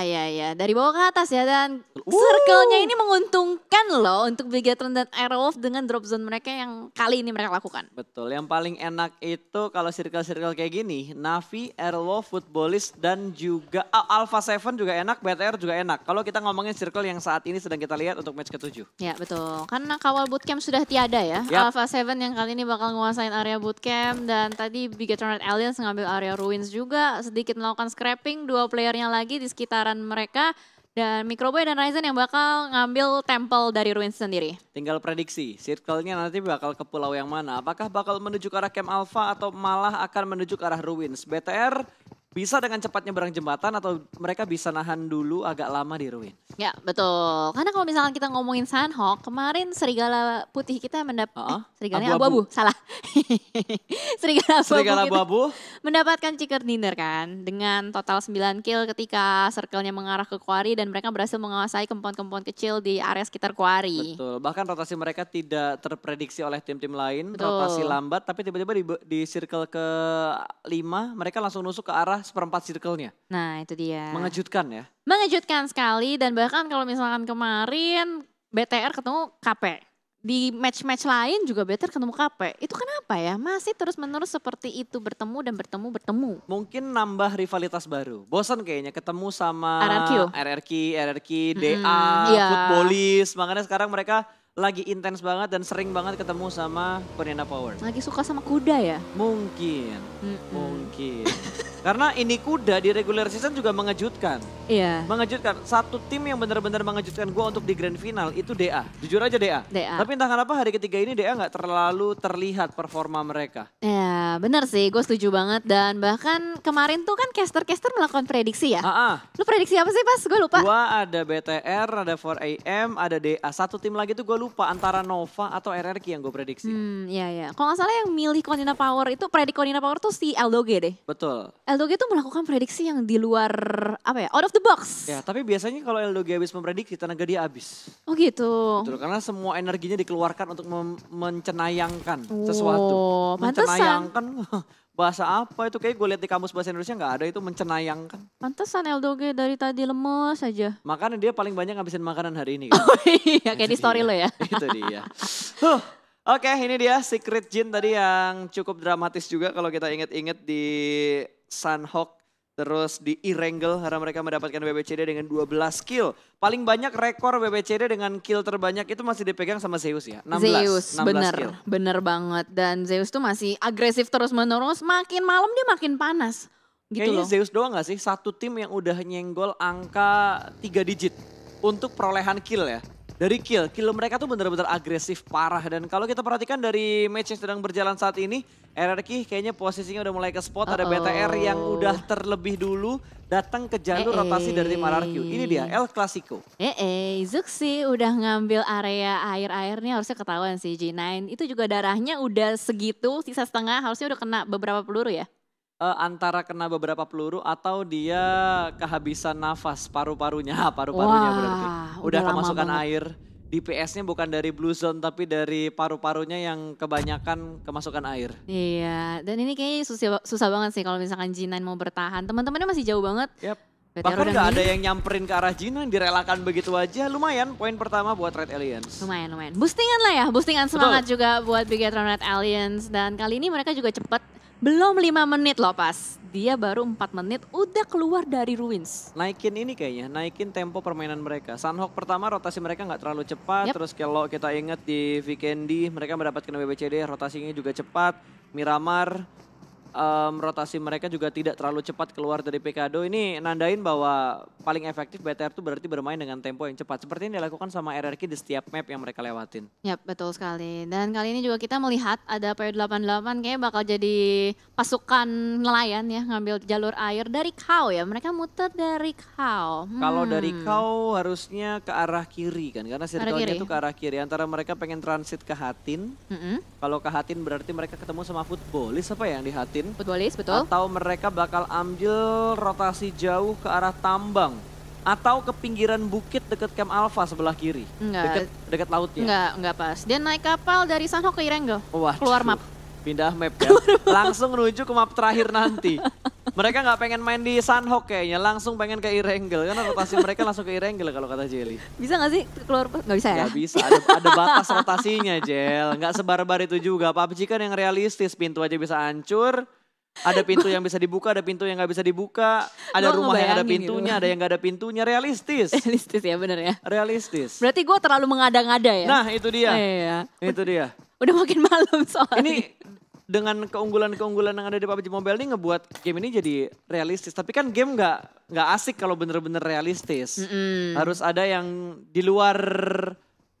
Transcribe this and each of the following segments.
Ya, ya, Dari bawah ke atas ya dan circle-nya ini menguntungkan loh untuk Bigatron dan Airwolf dengan drop zone mereka yang kali ini mereka lakukan. Betul. Yang paling enak itu kalau circle-circle kayak gini, Navi, Airwolf, Footballist dan juga uh, Alpha Seven juga enak, BTR juga enak. Kalau kita ngomongin circle yang saat ini sedang kita lihat untuk match ke-7. Ya, betul. Karena kawal bootcamp sudah tiada ya. Yep. Alpha Seven yang kali ini bakal nguasain area bootcamp dan tadi Bigatron Alliance ngambil area ruins juga, sedikit melakukan scrapping dua playernya lagi di sekitar peran mereka dan Microboy dan Ryzen yang bakal ngambil temple dari ruins sendiri. Tinggal prediksi, circle-nya nanti bakal ke pulau yang mana? Apakah bakal menuju ke arah Camp Alpha atau malah akan menuju ke arah ruins? BTR bisa dengan cepat nyeberang jembatan atau mereka bisa nahan dulu agak lama di ruin. Ya betul. Karena kalau misalkan kita ngomongin Sanhok, kemarin serigala putih kita mendapat uh -huh. eh, serigala abu-abu, salah. serigala abu Serigala abu-abu gitu. mendapatkan chicken dinner kan dengan total 9 kill ketika circle-nya mengarah ke Quarry dan mereka berhasil menguasai kempon-kempon kecil di area sekitar Quarry. Betul. Bahkan rotasi mereka tidak terprediksi oleh tim-tim lain, betul. rotasi lambat tapi tiba-tiba di, di circle ke 5 mereka langsung nusuk ke arah adalah seperempat circle-nya. Nah itu dia. Mengejutkan ya. Mengejutkan sekali dan bahkan kalau misalkan kemarin BTR ketemu KP. Di match-match lain juga BTR ketemu KP. Itu kenapa ya? Masih terus-menerus seperti itu bertemu dan bertemu bertemu. Mungkin nambah rivalitas baru. Bosan kayaknya ketemu sama RRQ, RRQ, RRQ, DA, hmm, yeah. footballis. Makanya sekarang mereka lagi intens banget dan sering banget ketemu sama Penina Power. Lagi suka sama kuda ya? Mungkin, mm -mm. mungkin. Karena ini kuda di regular season juga mengejutkan. Iya. Mengejutkan. Satu tim yang benar-benar mengejutkan gue untuk di grand final itu DA. Jujur aja DA. DA. Tapi entah kenapa hari ketiga ini DA nggak terlalu terlihat performa mereka. Ya benar sih gue setuju banget. Dan bahkan kemarin tuh kan caster-caster melakukan prediksi ya. Aa. Ah, ah. Lu prediksi apa sih pas? Gue lupa. Gue ada BTR, ada 4AM, ada DA. Satu tim lagi tuh gue lupa antara Nova atau RRQ yang gue prediksi. Hmm iya iya. Kalau gak salah yang milih Konina Power itu predik Konina Power tuh si Aldoge deh. Betul. LDG itu melakukan prediksi yang di luar apa ya out of the box. Ya tapi biasanya kalau LDG habis memprediksi tenaga dia habis. Oh gitu. Betul, karena semua energinya dikeluarkan untuk mencenayangkan oh, sesuatu. Mencenayangkan bahasa apa itu kayak gue lihat di kamus bahasa Indonesia nggak ada itu mencenayangkan. Pantesan LDG dari tadi lemes aja. Makanya dia paling banyak ngabisin makanan hari ini. Kan? Oh iya, kayak di story lo ya. itu dia. Huh. Oke, okay, ini dia Secret Jin tadi yang cukup dramatis juga kalau kita inget-inget di Sunhawk, terus di Irengel karena mereka mendapatkan WBCD dengan 12 kill. Paling banyak rekor WBCD dengan kill terbanyak itu masih dipegang sama Zeus ya, 16. Zeus, 16 bener, kill. bener banget. Dan Zeus tuh masih agresif terus menerus, makin malam dia makin panas. Gitu Kayaknya loh. Zeus doang gak sih satu tim yang udah nyenggol angka tiga digit untuk perolehan kill ya? dari kill. Kill mereka tuh benar-benar agresif parah dan kalau kita perhatikan dari match yang sedang berjalan saat ini, RRQ kayaknya posisinya udah mulai ke spot, uh -oh. ada BTR yang udah terlebih dulu datang ke jalur e -e. rotasi dari tim RRQ. Ini dia El Clasico. Eh, -e. Zuxi udah ngambil area air-airnya harusnya ketahuan sih G9. Itu juga darahnya udah segitu, sisa setengah harusnya udah kena beberapa peluru ya uh, antara kena beberapa peluru atau dia kehabisan nafas paru-parunya, paru-parunya berarti. Udah, udah kemasukan banget. air. DPS-nya bukan dari blue zone tapi dari paru-parunya yang kebanyakan kemasukan air. Iya, dan ini kayaknya susah, susah banget sih kalau misalkan Jinan mau bertahan. Teman-temannya masih jauh banget. Yep Bahkan nggak ada yang nyamperin ke arah Jina, direlakan begitu aja. Lumayan poin pertama buat Red Alliance. Lumayan, lumayan. Boostingan lah ya, boostingan semangat Betul. juga buat Bigetron Red Alliance. Dan kali ini mereka juga cepet, belum lima menit loh pas. Dia baru empat menit udah keluar dari ruins. Naikin ini kayaknya, naikin tempo permainan mereka. Sunhawk pertama rotasi mereka nggak terlalu cepat. Yep. Terus kalau kita inget di Vikendi mereka mendapatkan WBCD, rotasinya juga cepat. Miramar um, rotasi mereka juga tidak terlalu cepat keluar dari Pekado. Ini nandain bahwa paling efektif BTR itu berarti bermain dengan tempo yang cepat. Seperti yang dilakukan sama RRQ di setiap map yang mereka lewatin. yep, betul sekali. Dan kali ini juga kita melihat ada periode 88 kayaknya bakal jadi pasukan nelayan ya ngambil jalur air dari Kau ya. Mereka muter dari Kau. Hmm. Kalau dari hmm. Kau harusnya ke arah kiri kan karena circle-nya itu ke arah kiri. Antara mereka pengen transit ke Hatin. Mm -hmm. Kalau ke Hatin berarti mereka ketemu sama Footballis apa ya yang di Hatin? mungkin. Futbolis, betul. Atau mereka bakal ambil rotasi jauh ke arah tambang atau ke pinggiran bukit dekat Camp Alpha sebelah kiri. Enggak. Dekat, dekat lautnya. Enggak, enggak pas. Dia naik kapal dari Sanho ke Irenggo. Wah, Keluar map. Pindah map ya. Langsung menuju ke map terakhir nanti. Mereka nggak pengen main di Sunhawk kayaknya, langsung pengen ke Irengel. Karena rotasi mereka langsung ke Irengel kalau kata Jelly. Bisa nggak sih keluar? Nggak bisa ya? Nggak bisa, ada, ada batas rotasinya Jel. Nggak sebar-bar itu juga. PUBG kan yang realistis, pintu aja bisa hancur. Ada pintu yang bisa dibuka, ada pintu yang nggak bisa dibuka. Ada gua rumah yang ada gitu. pintunya, gitu. ada yang nggak ada pintunya. Realistis. Realistis ya bener ya. Realistis. Berarti gue terlalu mengada-ngada ya. Nah itu dia. Oh, iya, iya. Itu dia. Udah makin malam soalnya. Ini dengan keunggulan-keunggulan yang ada di PUBG Mobile ini ngebuat game ini jadi realistis. Tapi kan game nggak nggak asik kalau bener-bener realistis. Mm -hmm. Harus ada yang di luar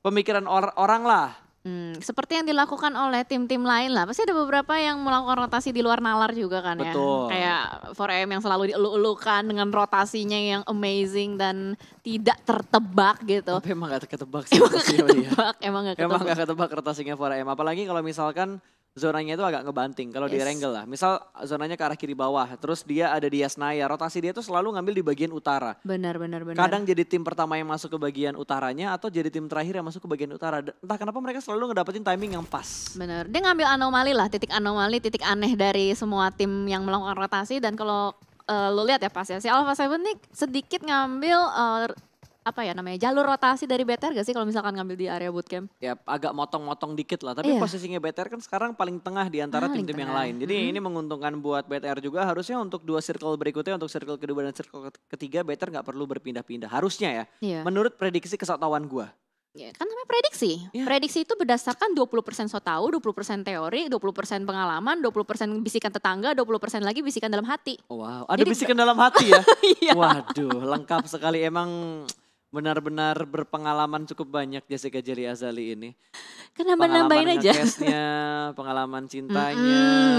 pemikiran or orang lah. Hmm, seperti yang dilakukan oleh tim-tim lain lah. Pasti ada beberapa yang melakukan rotasi di luar nalar juga kan ya. Betul. Kayak 4M yang selalu dielulukan dengan rotasinya yang amazing dan tidak tertebak gitu. Tapi emang gak ketebak sih. Emang gak iya. ketebak, emang gak ketebak. Emang gak ketebak rotasinya 4M. Apalagi kalau misalkan zonanya itu agak ngebanting kalau yes. di Rangel lah. Misal uh, zonanya ke arah kiri bawah, terus dia ada di Yasnaya. Rotasi dia tuh selalu ngambil di bagian utara. Benar, benar, benar. Kadang jadi tim pertama yang masuk ke bagian utaranya atau jadi tim terakhir yang masuk ke bagian utara. Entah kenapa mereka selalu ngedapetin timing yang pas. Benar. Dia ngambil anomali lah, titik anomali, titik aneh dari semua tim yang melakukan rotasi dan kalau uh, lo lihat ya pas ya si Alpha Seven nih sedikit ngambil uh, apa ya namanya jalur rotasi dari BTR gak sih kalau misalkan ngambil di area bootcamp? Ya agak motong-motong dikit lah, tapi iya. posisinya BTR kan sekarang paling tengah di antara ah, tim-tim yang lain. Jadi hmm. ini menguntungkan buat BTR juga harusnya untuk dua circle berikutnya untuk circle kedua dan circle ketiga BTR nggak perlu berpindah-pindah harusnya ya. Iya. Menurut prediksi kesatuan gua. Ya, kan namanya prediksi. Ya. Prediksi itu berdasarkan 20% so tahu, 20% teori, 20% pengalaman, 20% bisikan tetangga, 20% lagi bisikan dalam hati. Oh, wow, ada Jadi, bisikan dalam hati ya? ya. Waduh, lengkap sekali emang benar-benar berpengalaman cukup banyak Jessica Jeli Azali ini. Kenapa nambahin aja? case pengalaman cintanya.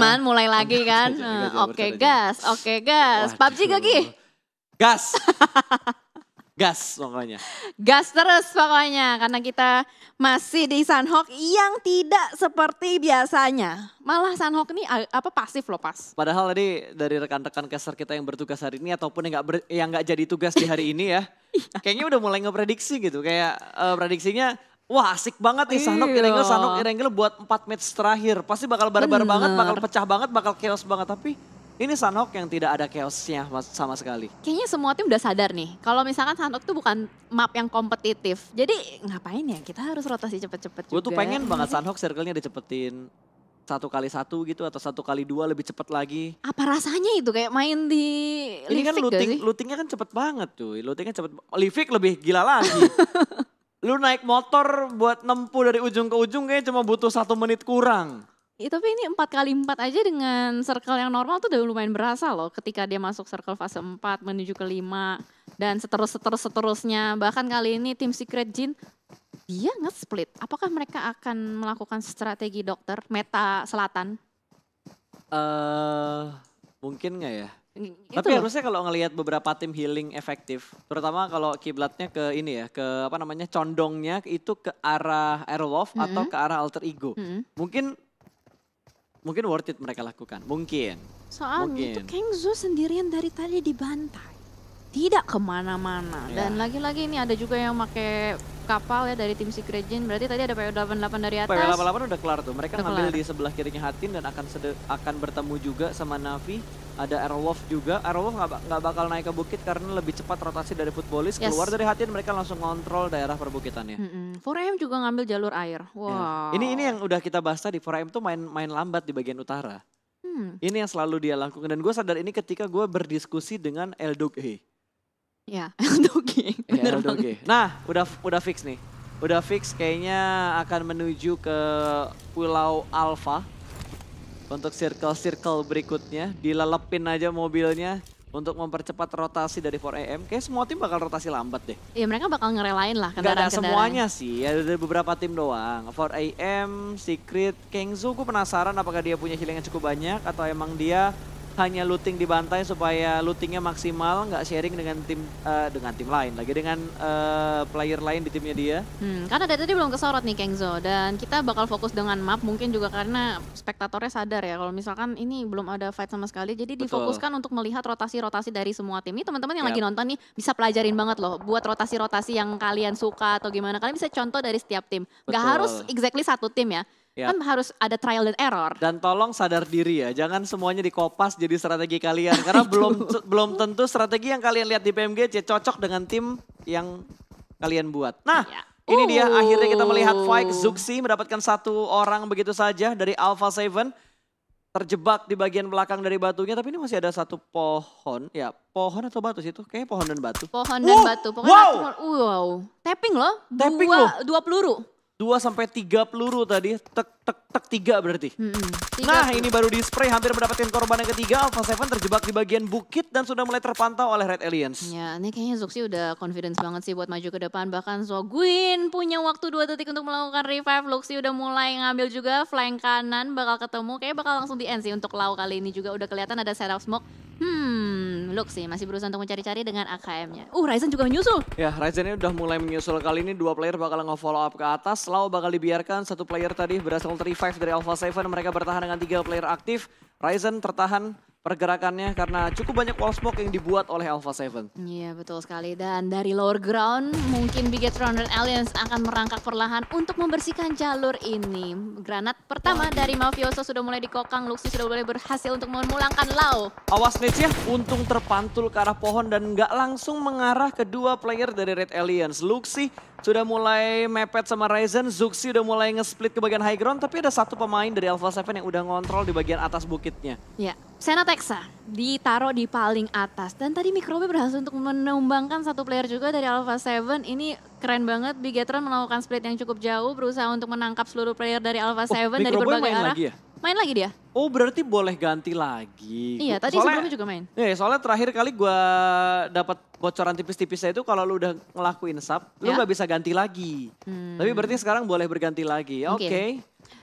Mm, man mulai lagi kan. Oke okay, gas, oke okay, gas. Waduh. PUBG lagi. Gas. gas pokoknya. Gas terus pokoknya karena kita masih di Sanhok yang tidak seperti biasanya. Malah Sanhok ini apa pasif loh pas. Padahal tadi dari rekan-rekan caster kita yang bertugas hari ini ataupun yang nggak jadi tugas di hari ini ya. Iya. kayaknya udah mulai ngeprediksi gitu kayak uh, prediksinya Wah asik banget nih Sanok iya. Irengel, Sanok Irengel buat 4 match terakhir. Pasti bakal barbar -bar banget, bakal pecah banget, bakal chaos banget. Tapi ini Sanok yang tidak ada chaosnya sama sekali. Kayaknya semua tim udah sadar nih, kalau misalkan Sanok itu bukan map yang kompetitif. Jadi ngapain ya kita harus rotasi cepet-cepet juga. Gue tuh pengen banget Sanok circle-nya dicepetin satu kali satu gitu atau satu kali dua lebih cepat lagi. Apa rasanya itu kayak main di Ini kan looting, lootingnya kan cepet banget cuy. Lootingnya cepet, Livik lebih gila lagi. Lu naik motor buat nempuh dari ujung ke ujung kayaknya cuma butuh satu menit kurang. Ya, tapi ini empat kali empat aja dengan circle yang normal tuh udah lumayan berasa loh ketika dia masuk circle fase empat menuju ke 5 dan seterus seterus seterusnya bahkan kali ini tim Secret Jin dia nge-split. Apakah mereka akan melakukan strategi dokter meta selatan? Eh uh, mungkin nggak ya? Gitu Tapi loh. harusnya kalau ngelihat beberapa tim healing efektif, terutama kalau kiblatnya ke ini ya, ke apa namanya condongnya itu ke arah Aerolof mm -hmm. atau ke arah alter ego. Mm -hmm. Mungkin mungkin worth it mereka lakukan. Mungkin. Soalnya mungkin. itu Kangzo sendirian dari tadi dibantai. Tidak kemana-mana. Yeah. Dan lagi-lagi ini ada juga yang pakai kapal ya dari tim Secret Jin. Berarti tadi ada PO88 dari atas. PO88 udah kelar tuh. Mereka udah ngambil kelar. di sebelah kirinya Hatin dan akan akan bertemu juga sama Navi ada Airwolf juga. Airwolf nggak bakal naik ke bukit karena lebih cepat rotasi dari footballis. Yes. Keluar dari hati mereka langsung kontrol daerah perbukitannya. Mm -hmm. 4 juga ngambil jalur air. Ya. Wow. Yeah. Ini ini yang udah kita bahas tadi. 4AM tuh main-main lambat di bagian utara. Hmm. Ini yang selalu dia lakukan. Dan gue sadar ini ketika gue berdiskusi dengan Eldoge. Ya, Eldoge. Ya, Nah, udah udah fix nih. Udah fix kayaknya akan menuju ke Pulau Alpha untuk circle-circle berikutnya, dilelepin aja mobilnya untuk mempercepat rotasi dari 4AM. Kayak semua tim bakal rotasi lambat deh. Iya mereka bakal ngerelain lah kendaraan-kendaraan. Gak ada semuanya sih, ada beberapa tim doang. 4AM, Secret, Kengzu gue penasaran apakah dia punya healing yang cukup banyak atau emang dia hanya looting di bantai supaya lootingnya maksimal nggak sharing dengan tim uh, dengan tim lain lagi dengan uh, player lain di timnya dia hmm, karena dari tadi belum kesorot nih Kengzo dan kita bakal fokus dengan map mungkin juga karena spektatornya sadar ya kalau misalkan ini belum ada fight sama sekali jadi Betul. difokuskan untuk melihat rotasi-rotasi dari semua tim ini teman-teman yang yep. Ya. lagi nonton nih bisa pelajarin banget loh buat rotasi-rotasi yang kalian suka atau gimana kalian bisa contoh dari setiap tim nggak harus exactly satu tim ya Ya. Kan harus ada trial dan error. Dan tolong sadar diri ya, jangan semuanya dikopas jadi strategi kalian karena belum belum tentu strategi yang kalian lihat di PMG cocok dengan tim yang kalian buat. Nah, ya. ini dia akhirnya kita melihat Faik oh. Zuxi mendapatkan satu orang begitu saja dari Alpha Seven terjebak di bagian belakang dari batunya tapi ini masih ada satu pohon ya pohon atau batu sih itu kayaknya pohon dan batu pohon dan wow. batu pohon wow. wow tapping loh tapping dua, loh. dua peluru 2 sampai 3 peluru tadi tek tek tek tiga berarti. Hmm, tiga nah tuh. ini baru di spray hampir mendapatkan korban yang ketiga. Alpha Seven terjebak di bagian bukit dan sudah mulai terpantau oleh Red Aliens. Ya ini kayaknya Zuxi udah confidence banget sih buat maju ke depan. Bahkan Zoguin punya waktu dua detik untuk melakukan revive. Luxi udah mulai ngambil juga flank kanan bakal ketemu. Kayaknya bakal langsung di end sih untuk Lau kali ini juga udah kelihatan ada setup smoke. Hmm, look sih masih berusaha untuk mencari-cari dengan AKM-nya. Uh, Ryzen juga menyusul. Ya, Ryzen ini udah mulai menyusul kali ini. Dua player bakal nge-follow up ke atas. Lau bakal dibiarkan. Satu player tadi berhasil Level 35 dari Alpha 7, mereka bertahan dengan tiga player aktif. Ryzen tertahan pergerakannya karena cukup banyak wall smoke yang dibuat oleh Alpha 7. Iya betul sekali dan dari lower ground mungkin Bigetron dan Aliens akan merangkak perlahan untuk membersihkan jalur ini. Granat pertama dari Mafioso sudah mulai dikokang, Luxi sudah mulai berhasil untuk memulangkan Lau. Awas Nits ya, untung terpantul ke arah pohon dan nggak langsung mengarah kedua player dari Red Aliens Luxi sudah mulai mepet sama Ryzen, Zuxi udah mulai nge-split ke bagian high ground, tapi ada satu pemain dari Alpha 7 yang udah ngontrol di bagian atas bukitnya. Ya, Sena Texa ditaruh di paling atas. Dan tadi Mikrobe berhasil untuk menumbangkan satu player juga dari Alpha 7. Ini keren banget, Bigetron melakukan split yang cukup jauh, berusaha untuk menangkap seluruh player dari Alpha 7 oh, dari berbagai arah. ya? Main lagi dia? Oh berarti boleh ganti lagi. Iya tadi soalnya, sebelumnya juga main. Iya soalnya terakhir kali gue dapat bocoran tipis-tipisnya itu kalau lu udah ngelakuin sub, ya? lu iya. gak bisa ganti lagi. Hmm. Tapi berarti sekarang boleh berganti lagi. Oke. okay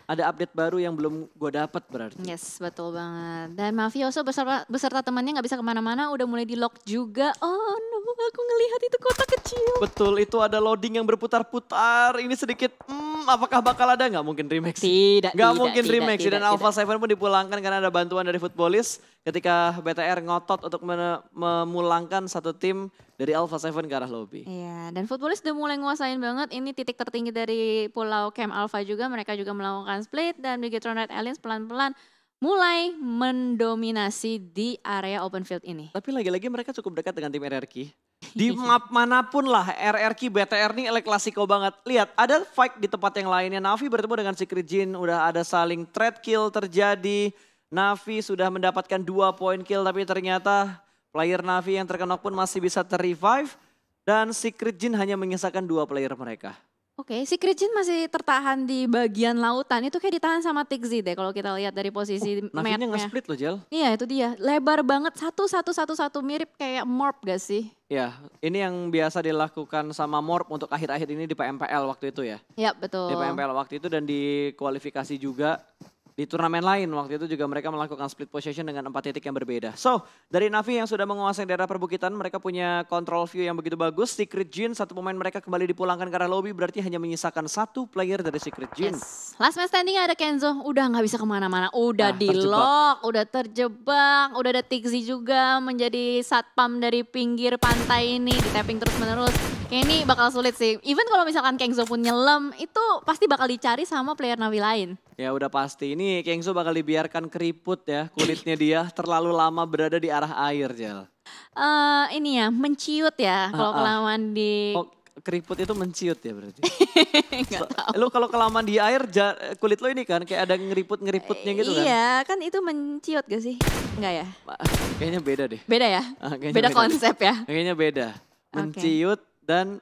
ada update baru yang belum gue dapat berarti. Yes, betul banget. Dan Mafioso beserta, beserta temannya nggak bisa kemana-mana, udah mulai di lock juga. Oh no, aku ngelihat itu kota kecil. Betul, itu ada loading yang berputar-putar. Ini sedikit, hmm, apakah bakal ada nggak mungkin remix? Tidak, gak tidak, mungkin tidak, remix. Dan tidak, Alpha Seven pun dipulangkan karena ada bantuan dari footballist ketika BTR ngotot untuk memulangkan satu tim dari Alpha Seven ke arah lobby. Iya, dan footballist udah mulai nguasain banget. Ini titik tertinggi dari Pulau Camp Alpha juga. Mereka juga melakukan split dan Bigetron Red Aliens pelan-pelan mulai mendominasi di area open field ini. Tapi lagi-lagi mereka cukup dekat dengan tim RRQ. Di map manapun lah RRQ BTR ini elek klasiko banget. Lihat ada fight di tempat yang lainnya. Navi bertemu dengan Secret Jin. Udah ada saling threat kill terjadi Navi sudah mendapatkan dua poin kill tapi ternyata player Navi yang terkena pun masih bisa terrevive. Dan Secret Jin hanya menyisakan dua player mereka. Oke, okay, Secret Jin masih tertahan di bagian lautan. Itu kayak ditahan sama Tixi deh kalau kita lihat dari posisi oh, mapnya. nge-split loh, Jel. Iya, itu dia. Lebar banget, satu, satu, satu, satu. Mirip kayak Morp gak sih? Iya, ini yang biasa dilakukan sama Morp untuk akhir-akhir ini di PMPL waktu itu ya? Iya, betul. Di PMPL waktu itu dan di kualifikasi juga. Di turnamen lain waktu itu juga mereka melakukan split position dengan empat titik yang berbeda. So, dari Navi yang sudah menguasai daerah perbukitan, mereka punya control view yang begitu bagus. Secret Jin, satu pemain mereka kembali dipulangkan ke arah lobby, berarti hanya menyisakan satu player dari Secret Jin. Yes. Last man standing ada Kenzo, udah nggak bisa kemana-mana. Udah ah, di lock, udah terjebak, udah ada Tixi juga menjadi satpam dari pinggir pantai ini. Di tapping terus-menerus. Kayak ini bakal sulit sih. Even kalau misalkan Kengzo pun nyelam, itu pasti bakal dicari sama player Navi lain. Ya udah pasti. Ini Kengzo bakal dibiarkan keriput ya. Kulitnya dia terlalu lama berada di arah air, Jel. Uh, ini ya, menciut ya. Kalau uh, uh. kelamaan di... Oh, keriput itu menciut ya berarti? Enggak tahu. kalau kelamaan di air kulit lo ini kan kayak ada ngeriput-ngeriputnya gitu kan? Iya, kan itu menciut gak sih? Enggak ya? Kayaknya beda deh. Beda ya? Uh, beda, beda konsep ya? Kayaknya beda. Menciut, dan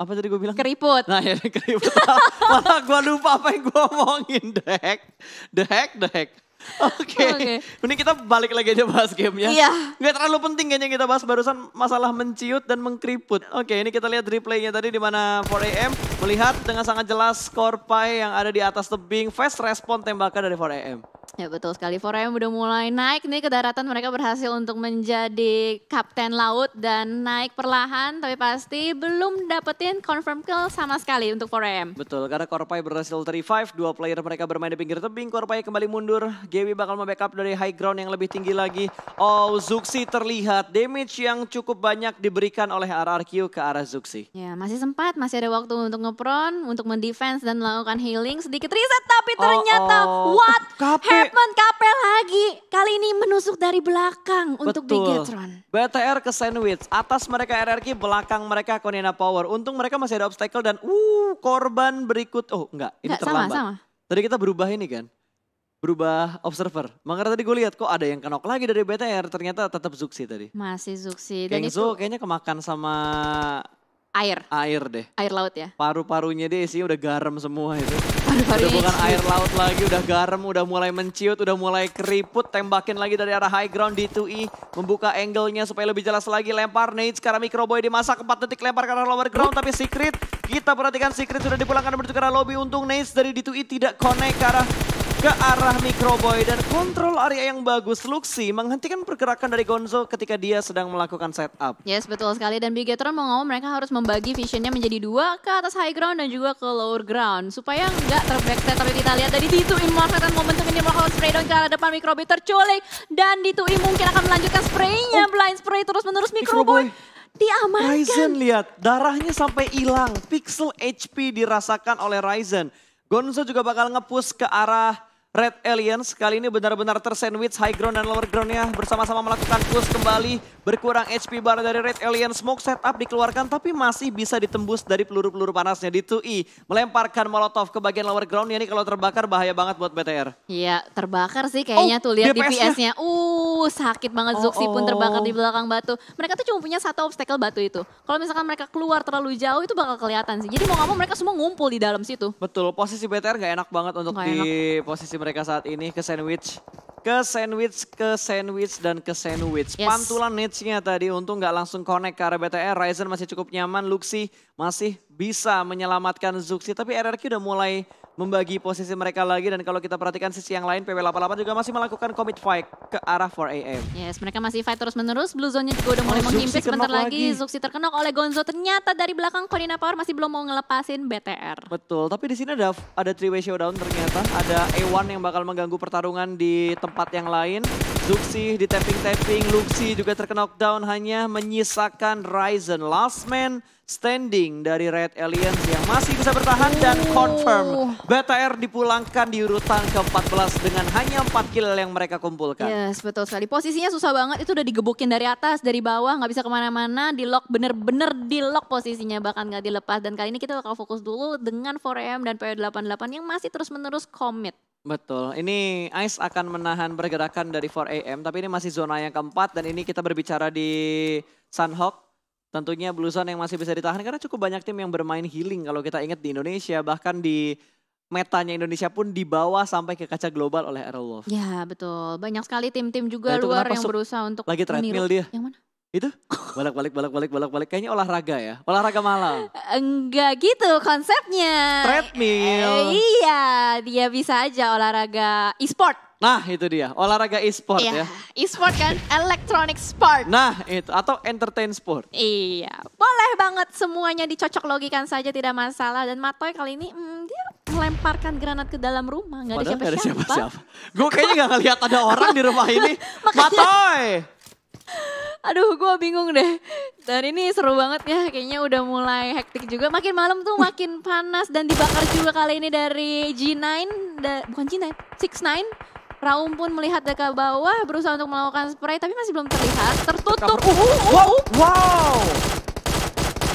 apa tadi gue bilang? Keriput. Nah ya keriput. Malah gue lupa apa yang gue omongin. The heck, the heck, the heck. Oke, okay. okay. mending kita balik lagi aja bahas gamenya. Iya. Gak terlalu penting kayaknya kita bahas barusan masalah menciut dan mengkeriput. Oke, okay, ini kita lihat replaynya tadi di mana 4AM melihat dengan sangat jelas skor Pai yang ada di atas tebing. Fast respon tembakan dari 4AM. Ya betul sekali. yang udah mulai naik nih ke daratan mereka berhasil untuk menjadi kapten laut dan naik perlahan tapi pasti belum dapetin confirm kill sama sekali untuk Foreign. Betul karena Korpai berhasil revive dua player mereka bermain di pinggir tebing. Korpai kembali mundur. Gaby bakal membackup dari high ground yang lebih tinggi lagi. Oh Zuxi terlihat damage yang cukup banyak diberikan oleh RRQ ke arah Zuxi. Ya masih sempat masih ada waktu untuk ngepron untuk mendefense dan melakukan healing sedikit reset tapi ternyata oh, oh. what Batman kapel lagi. Kali ini menusuk dari belakang Betul. untuk Bigetron. BTR ke sandwich. Atas mereka RRQ, belakang mereka Konina Power. Untung mereka masih ada obstacle dan uh korban berikut. Oh enggak, ini enggak, terlambat. Sama, sama. Tadi kita berubah ini kan berubah observer. Makanya tadi gue lihat kok ada yang kenok lagi dari BTR, ternyata tetap Zuxi tadi. Masih Zuxi. Kengzo kayaknya kemakan sama Air. Air deh. Air laut ya. Paru-parunya deh sih udah garam semua itu. paru paru udah bukan air laut lagi, udah garam, udah mulai menciut, udah mulai keriput. Tembakin lagi dari arah high ground di 2E. Membuka angle-nya supaya lebih jelas lagi. Lempar Nate, sekarang Microboy dimasak 4 detik lempar karena lower ground. Tapi Secret, kita perhatikan Secret sudah dipulangkan menuju ke lobby. Untung Nate dari d 2 e tidak connect ke arah ke arah Microboy dan kontrol area yang bagus. Luxi menghentikan pergerakan dari Gonzo ketika dia sedang melakukan setup. Yes, betul sekali. Dan Bigetron mau ngomong mereka harus membagi visionnya menjadi dua ke atas high ground dan juga ke lower ground. Supaya nggak terbackstep. Tapi kita lihat dari d Immortal dan momentum ini melakukan spray down ke arah depan Microboy terculik. Dan d mungkin akan melanjutkan spraynya. Oh. Blind spray terus-menerus Microboy. Microboy diamankan. Ryzen lihat, darahnya sampai hilang. Pixel HP dirasakan oleh Ryzen. Gonzo juga bakal ngepush ke arah Red Aliens kali ini benar-benar tersandwich high ground dan lower groundnya bersama-sama melakukan push kembali berkurang HP bar dari Red Aliens smoke setup dikeluarkan tapi masih bisa ditembus dari peluru-peluru panasnya di 2E melemparkan molotov ke bagian lower ground ini kalau terbakar bahaya banget buat BTR. Iya terbakar sih kayaknya oh, tuh lihat oh, DPS-nya. DPS uh sakit banget oh, Zuxi pun terbakar di oh. belakang batu. Mereka tuh cuma punya satu obstacle batu itu. Kalau misalkan mereka keluar terlalu jauh itu bakal kelihatan sih. Jadi mau gak mau mereka semua ngumpul di dalam situ. Betul, posisi BTR gak enak banget untuk gak di enak. posisi mereka saat ini ke sandwich ke sandwich, ke sandwich, dan ke sandwich. Yes. Pantulan niche-nya tadi untung nggak langsung connect ke arah BTR. Ryzen masih cukup nyaman, Luxi masih bisa menyelamatkan Zuxi. Tapi RRQ udah mulai membagi posisi mereka lagi dan kalau kita perhatikan sisi yang lain PW88 juga masih melakukan commit fight ke arah 4AM. Yes, mereka masih fight terus-menerus. Blue zone-nya juga udah mulai oh, menghimpit sebentar lagi. lagi. Zuxi terkenok oleh Gonzo. Ternyata dari belakang Konina Power masih belum mau ngelepasin BTR. Betul, tapi di sini ada ada three way showdown ternyata. Ada A1 yang bakal mengganggu pertarungan di tempat yang lain. Zuxi di tapping-tapping, Luxi juga terkenok down hanya menyisakan Ryzen. Last man standing dari Red Alliance yang masih bisa bertahan dan confirm BTR dipulangkan di urutan ke-14 dengan hanya 4 kill yang mereka kumpulkan. Yes, betul sekali. Posisinya susah banget, itu udah digebukin dari atas, dari bawah, nggak bisa kemana-mana, di lock, bener-bener di lock posisinya, bahkan nggak dilepas. Dan kali ini kita bakal fokus dulu dengan 4M dan PO88 yang masih terus-menerus commit. Betul, ini ICE akan menahan pergerakan dari 4AM, tapi ini masih zona yang keempat dan ini kita berbicara di Sunhawk tentunya Blue Zone yang masih bisa ditahan karena cukup banyak tim yang bermain healing kalau kita ingat di Indonesia bahkan di metanya Indonesia pun dibawa sampai ke kaca global oleh Arrow Wolf. Ya betul, banyak sekali tim-tim juga nah, luar yang berusaha untuk lagi treadmill dia. Yang mana? Itu balik balik balik balik balik balik kayaknya olahraga ya. Olahraga malam. Enggak gitu konsepnya. Treadmill. Eh, iya, dia bisa aja olahraga e-sport. Nah itu dia, olahraga e-sport iya. ya. E-sport kan, electronic sport. Nah itu, atau entertain sport. Iya, boleh banget semuanya dicocok logikan saja tidak masalah. Dan Matoy kali ini hmm, dia melemparkan granat ke dalam rumah, nggak ada siapa-siapa. Gue kayaknya nggak ngeliat ada orang di rumah ini. Makanya... Matoy! Aduh gue bingung deh. Dan ini seru banget ya, kayaknya udah mulai hektik juga. Makin malam tuh makin panas dan dibakar juga kali ini dari G9, da, bukan G9, 69 Raum pun melihat dari ke bawah, berusaha untuk melakukan spray, tapi masih belum terlihat. Tertutup. Uh, uh, uh, wow. Uh. wow.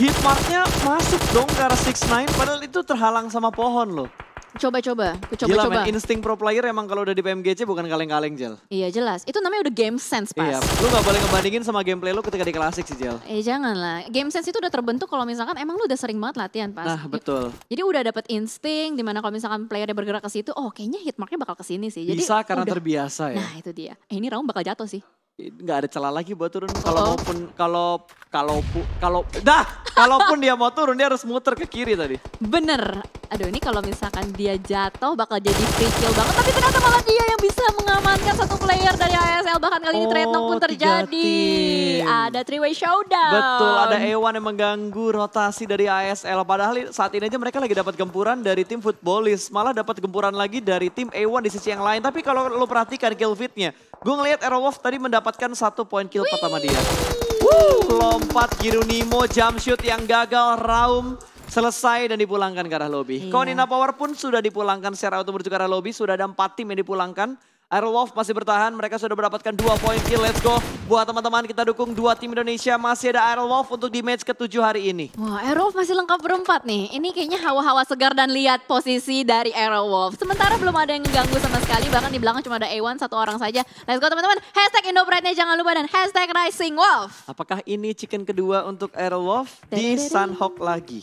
Hitmarknya masuk dong ke arah nine padahal itu terhalang sama pohon loh. Coba-coba, coba-coba. Gila men, insting pro player emang kalau udah di PMGC bukan kaleng-kaleng, Jel. Iya jelas, itu namanya udah game sense, Pas. Iya, lu gak boleh ngebandingin sama gameplay lu ketika di klasik sih, Jel. Eh jangan lah, game sense itu udah terbentuk kalau misalkan emang lu udah sering banget latihan, Pas. Nah, betul. Jadi udah dapet insting, dimana kalau misalkan player playernya bergerak ke situ, oh kayaknya hitmarknya bakal ke sini sih. Jadi, Bisa karena udah. terbiasa ya. Nah itu dia, eh, ini Raum bakal jatuh sih nggak ada celah lagi buat turun. Kalau oh. maupun kalau kalau kalau dah, kalaupun dia mau turun dia harus muter ke kiri tadi. Bener. Aduh ini kalau misalkan dia jatuh bakal jadi free kill banget. Tapi ternyata malah dia yang bisa mengamankan satu player dari ASL. Bahkan kali oh, ini trade pun terjadi. Ada three way showdown. Betul. Ada Ewan yang mengganggu rotasi dari ASL. Padahal saat ini aja mereka lagi dapat gempuran dari tim footballis. Malah dapat gempuran lagi dari tim Ewan di sisi yang lain. Tapi kalau lo perhatikan kill fitnya, gue ngelihat Wolf tadi mendapat mendapatkan satu poin kill Wee. pertama dia. Woo, lompat Nemo, jump shoot yang gagal Raum selesai dan dipulangkan ke arah lobby. Yeah. Konina Power pun sudah dipulangkan secara auto berjuang ke arah lobby. Sudah ada empat tim yang dipulangkan. Wolf masih bertahan, mereka sudah mendapatkan dua poin kill, let's go. Buat teman-teman kita dukung dua tim Indonesia, masih ada Wolf untuk di match ketujuh hari ini. Wah, Wolf masih lengkap berempat nih. Ini kayaknya hawa-hawa segar dan lihat posisi dari Wolf. Sementara belum ada yang mengganggu sama sekali, bahkan di belakang cuma ada A1 satu orang saja. Let's go teman-teman, hashtag Indopride-nya jangan lupa dan hashtag Rising Wolf. Apakah ini chicken kedua untuk Wolf di Sunhawk lagi?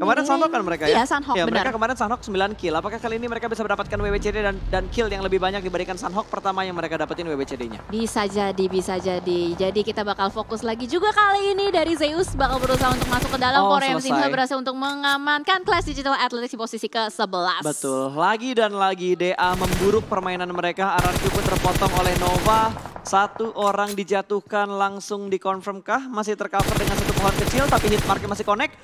Kemarin Sunhawk kan mereka ya? Iya, Sunhawk iya, benar. Mereka kemarin Sunhawk 9 kill, apakah kali ini mereka bisa mendapatkan WWCD dan kill yang lebih banyak dibandingkan menggantikan Sanhok pertama yang mereka dapetin WBCD-nya? Bisa jadi, bisa jadi. Jadi kita bakal fokus lagi juga kali ini dari Zeus bakal berusaha untuk masuk ke dalam. Oh, Korea Sinha berhasil untuk mengamankan kelas digital athletics di posisi ke-11. Betul, lagi dan lagi DA memburuk permainan mereka. RRQ pun terpotong oleh Nova. Satu orang dijatuhkan langsung dikonfirmkah? Masih tercover dengan satu pohon kecil tapi hitmarknya masih connect.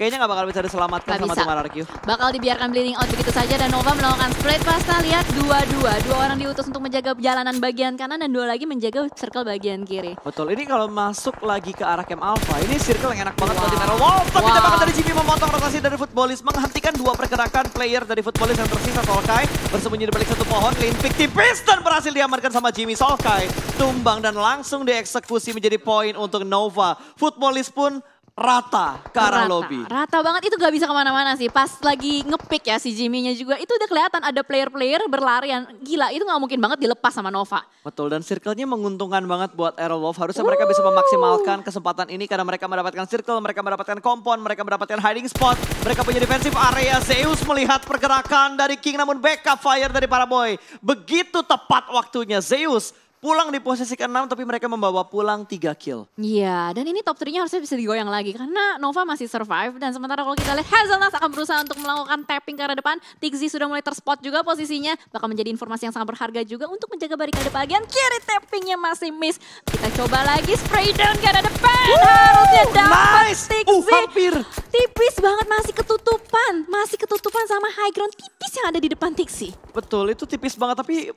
Kayaknya nggak bakal bisa diselamatkan gak sama bisa. Tumar RQ. Bakal dibiarkan bleeding out begitu saja dan Nova melakukan split pasta. Lihat dua-dua. Dua orang diutus untuk menjaga jalanan bagian kanan dan dua lagi menjaga circle bagian kiri. Betul. Ini kalau masuk lagi ke arah camp Alpha, ini circle yang enak banget wow. buat Wow, tapi wow. tembakan dari Jimmy memotong rotasi dari Footballist. Menghentikan dua pergerakan player dari Footballist yang tersisa Solkai. Bersembunyi di balik satu pohon. Lin pick tipis dan berhasil diamankan sama Jimmy Solkai. Tumbang dan langsung dieksekusi menjadi poin untuk Nova. Footballist pun rata ke arah lobby. Rata banget itu gak bisa kemana-mana sih. Pas lagi ngepick ya si Jimmy-nya juga itu udah kelihatan ada player-player berlarian. Gila itu gak mungkin banget dilepas sama Nova. Betul dan circle-nya menguntungkan banget buat Arrow Aerowolf. Harusnya mereka bisa memaksimalkan kesempatan ini karena mereka mendapatkan circle, mereka mendapatkan kompon, mereka mendapatkan hiding spot. Mereka punya defensive area. Zeus melihat pergerakan dari King namun backup fire dari para boy. Begitu tepat waktunya Zeus pulang di posisi ke-6 tapi mereka membawa pulang 3 kill. Iya, dan ini top 3-nya harusnya bisa digoyang lagi karena Nova masih survive dan sementara kalau kita lihat Hazelnuts akan berusaha untuk melakukan tapping ke arah depan. Tixi sudah mulai terspot juga posisinya, bakal menjadi informasi yang sangat berharga juga untuk menjaga barikade bagian kiri tappingnya masih miss. Kita coba lagi spray down ke arah depan. Woo, harusnya dapat nice. Tixi. Uh, Tipis banget masih ketutupan, masih ketutupan sama high ground tipis yang ada di depan Tixi. Betul, itu tipis banget tapi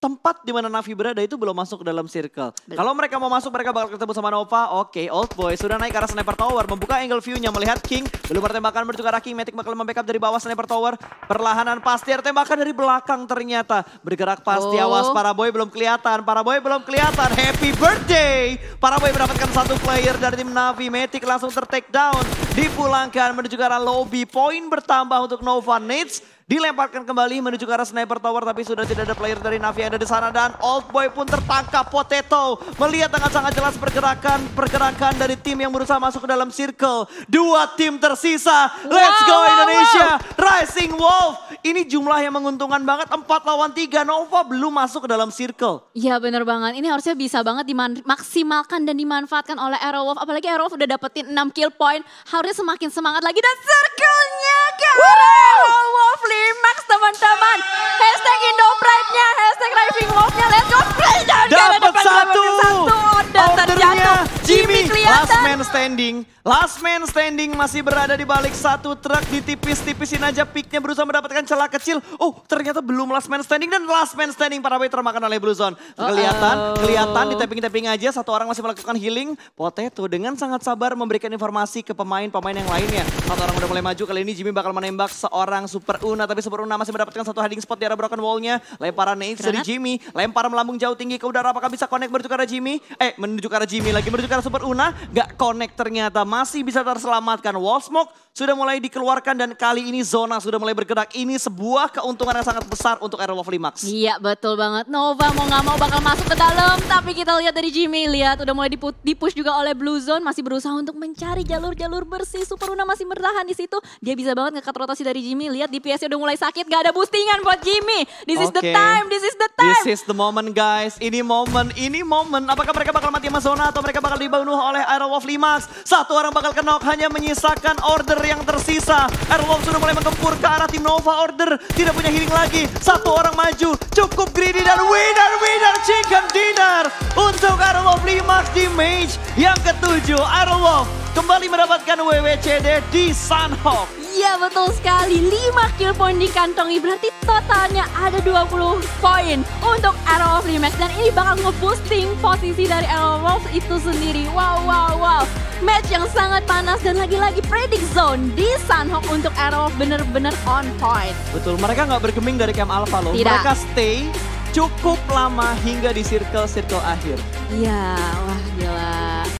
tempat di mana Navi berada itu belum masuk ke dalam circle. Kalau mereka mau masuk, mereka bakal ketemu sama Nova. Oke, okay, Old Boy sudah naik ke arah Sniper Tower, membuka angle view-nya, melihat King. Belum pertembakan menuju ke arah King, Matic bakal membackup dari bawah Sniper Tower. Perlahanan pasti ada tembakan dari belakang ternyata. Bergerak pasti, oh. awas para boy belum kelihatan, para boy belum kelihatan. Happy birthday! Para boy mendapatkan satu player dari tim Navi, Matic langsung ter down. Dipulangkan menuju ke arah lobby, poin bertambah untuk Nova Nates. Dilemparkan kembali menuju ke arah sniper tower tapi sudah tidak ada player dari Navi ada di sana dan Old Boy pun tertangkap Potato. Melihat dengan sangat jelas pergerakan-pergerakan dari tim yang berusaha masuk ke dalam circle. Dua tim tersisa. Let's go Indonesia. Rising Wolf. Ini jumlah yang menguntungkan banget. Empat lawan tiga. Nova belum masuk ke dalam circle. ya benar banget. Ini harusnya bisa banget dimaksimalkan dan dimanfaatkan oleh Arrow Wolf. Apalagi Arrow Wolf udah dapetin enam kill point. Harusnya semakin semangat lagi dan circle-nya Arrow Wolf. Max teman-teman. Hashtag Indo pride nya hashtag Riving Love-nya. Let's go play down. Dapat satu. satu. Dan Jimmy kelihatan. Last man standing. Last man standing masih berada di balik satu truk. Ditipis-tipisin aja piknya berusaha mendapatkan celah kecil. Oh ternyata belum last man standing. Dan last man standing para waiter makan oleh Blue Zone. Kelihatan, kelihatan di tapping-tapping aja. Satu orang masih melakukan healing. Potato dengan sangat sabar memberikan informasi ke pemain-pemain yang lainnya. Satu orang udah mulai maju. Kali ini Jimmy bakal menembak seorang Super Una tapi Supernuna masih mendapatkan satu hiding spot di arah broken wall-nya. Lemparan nades dari Jimmy, Lemparan melambung jauh tinggi ke udara apakah bisa connect menuju ke arah Jimmy? Eh, menuju ke arah Jimmy lagi menuju ke arah Super Una, gak connect ternyata masih bisa terselamatkan. Wall smoke sudah mulai dikeluarkan dan kali ini zona sudah mulai bergerak. Ini sebuah keuntungan yang sangat besar untuk Wolf Limax. Iya betul banget. Nova mau nggak mau bakal masuk ke dalam. Tapi kita lihat dari Jimmy, lihat udah mulai dipush juga oleh Blue Zone. Masih berusaha untuk mencari jalur-jalur bersih. Super Superuna masih bertahan di situ. Dia bisa banget ngekat rotasi dari Jimmy. Lihat DPS nya udah mulai sakit, gak ada boostingan buat Jimmy. This okay. is the time, this is the time. This is the moment guys. Ini moment, ini moment. Apakah mereka bakal mati sama zona atau mereka bakal dibunuh oleh Wolf Limax? Satu orang bakal kenok hanya menyisakan order yang tersisa. Erlong sudah mulai menggempur ke arah tim Nova Order. Tidak punya healing lagi. Satu orang maju. Cukup greedy dan winner, winner chicken dinner. Untuk lima di mage yang ketujuh. Erlong kembali mendapatkan WWCD di Sunhawk. Iya betul sekali, 5 kill point di dikantongi berarti totalnya ada 20 poin untuk Arrow of Remax. Dan ini bakal nge ngeboosting posisi dari Arrow of Remax itu sendiri. Wow, wow, wow. Match yang sangat panas dan lagi-lagi predict zone di Sunhawk untuk Arrow of bener-bener on point. Betul, mereka nggak bergeming dari camp Alpha loh. Tidak. Mereka stay cukup lama hingga di circle-circle akhir. Iya, wah gila.